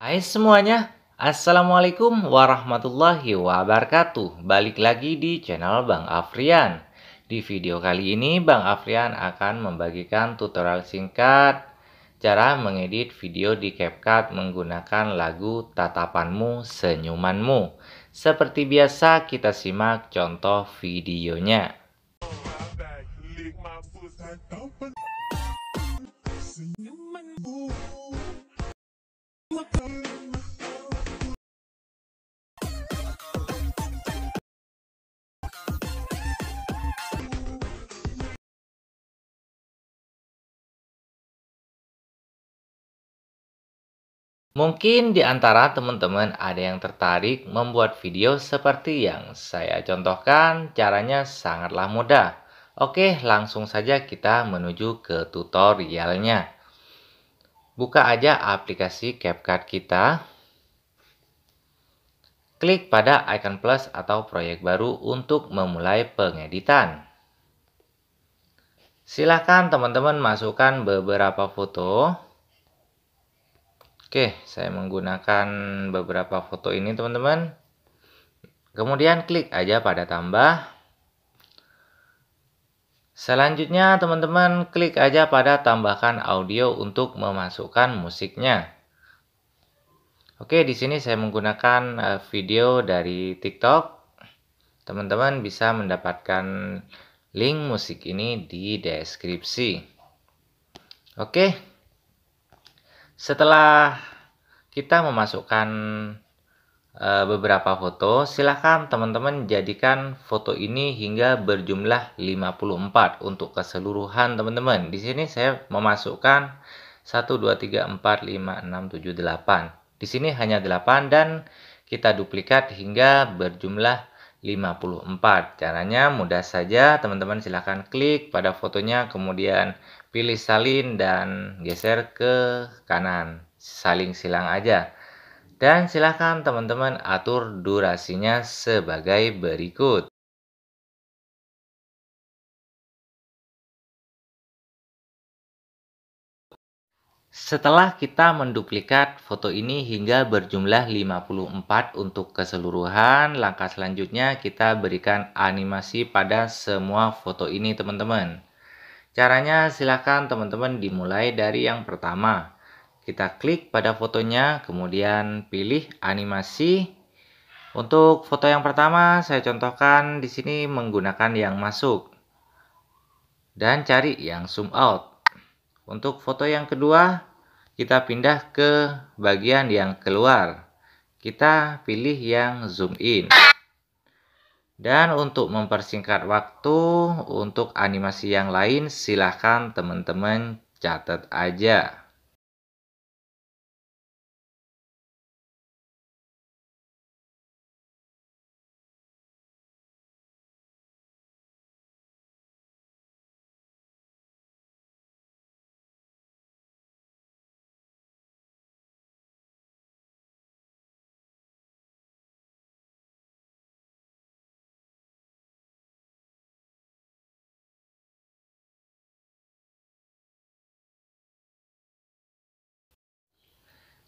Hai semuanya, Assalamualaikum warahmatullahi wabarakatuh Balik lagi di channel Bang Afrian Di video kali ini Bang Afrian akan membagikan tutorial singkat Cara mengedit video di CapCut menggunakan lagu Tatapanmu Senyumanmu Seperti biasa kita simak contoh videonya Mungkin di antara teman-teman ada yang tertarik membuat video seperti yang saya contohkan, caranya sangatlah mudah. Oke, langsung saja kita menuju ke tutorialnya. Buka aja aplikasi CapCut kita. Klik pada icon plus atau proyek baru untuk memulai pengeditan. Silahkan teman-teman masukkan beberapa foto. Oke, saya menggunakan beberapa foto ini teman-teman. Kemudian klik aja pada tambah. Selanjutnya teman-teman klik aja pada tambahkan audio untuk memasukkan musiknya. Oke, di sini saya menggunakan eh, video dari TikTok. Teman-teman bisa mendapatkan link musik ini di deskripsi. Oke. Setelah kita memasukkan Eh, beberapa foto, silahkan teman-teman jadikan foto ini hingga berjumlah 54 untuk keseluruhan teman-teman. Di sini saya memasukkan 1, 2, 3, 4, 5, 6, 7, 8. Di sini hanya 8 dan kita duplikat hingga berjumlah 54. Caranya mudah saja, teman-teman silahkan klik pada fotonya, kemudian pilih salin dan geser ke kanan. Saling silang aja. Dan silakan teman-teman atur durasinya sebagai berikut. Setelah kita menduplikat foto ini hingga berjumlah 54 untuk keseluruhan, langkah selanjutnya kita berikan animasi pada semua foto ini teman-teman. Caranya silakan teman-teman dimulai dari yang pertama. Kita klik pada fotonya, kemudian pilih animasi. Untuk foto yang pertama, saya contohkan di sini menggunakan yang masuk. Dan cari yang zoom out. Untuk foto yang kedua, kita pindah ke bagian yang keluar. Kita pilih yang zoom in. Dan untuk mempersingkat waktu untuk animasi yang lain silahkan teman-teman catat aja.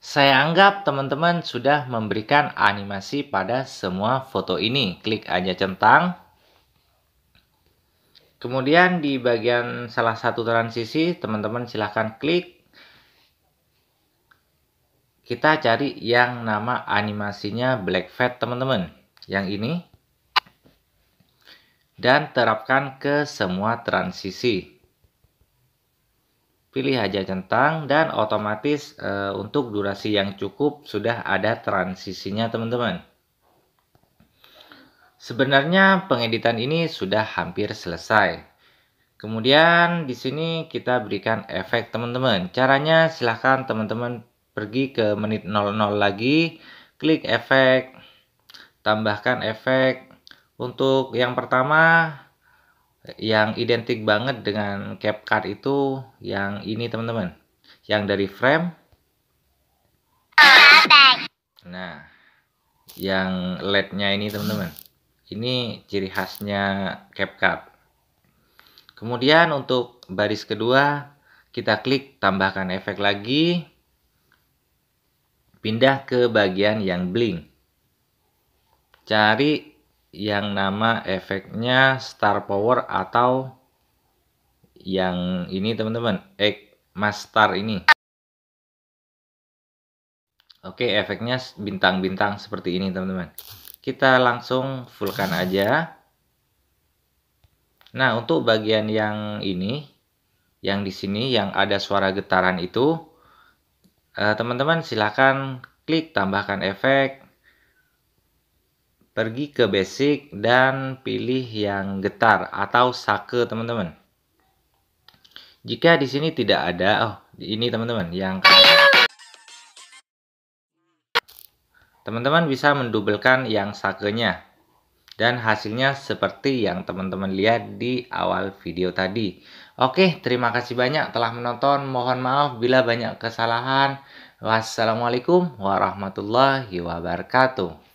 Saya anggap teman-teman sudah memberikan animasi pada semua foto ini. Klik aja centang. Kemudian di bagian salah satu transisi, teman-teman silahkan klik. Kita cari yang nama animasinya Black Fat, teman-teman. Yang ini. Dan terapkan ke semua transisi pilih aja centang dan otomatis e, untuk durasi yang cukup sudah ada transisinya teman-teman. Sebenarnya pengeditan ini sudah hampir selesai. Kemudian di sini kita berikan efek teman-teman. Caranya silahkan teman-teman pergi ke menit 00 lagi, klik efek, tambahkan efek. Untuk yang pertama yang identik banget dengan CapCut itu yang ini teman-teman yang dari frame nah yang LED-nya ini teman-teman ini ciri khasnya CapCut kemudian untuk baris kedua kita klik tambahkan efek lagi pindah ke bagian yang bling, cari yang nama efeknya star power atau yang ini teman-teman egg master ini oke efeknya bintang-bintang seperti ini teman-teman kita langsung fullkan aja nah untuk bagian yang ini yang di sini yang ada suara getaran itu eh, teman-teman silahkan klik tambahkan efek pergi ke basic dan pilih yang getar atau sake teman-teman. Jika di sini tidak ada, oh ini teman-teman yang Teman-teman bisa mendubelkan yang sakenya dan hasilnya seperti yang teman-teman lihat di awal video tadi. Oke, terima kasih banyak telah menonton. Mohon maaf bila banyak kesalahan. Wassalamualaikum warahmatullahi wabarakatuh.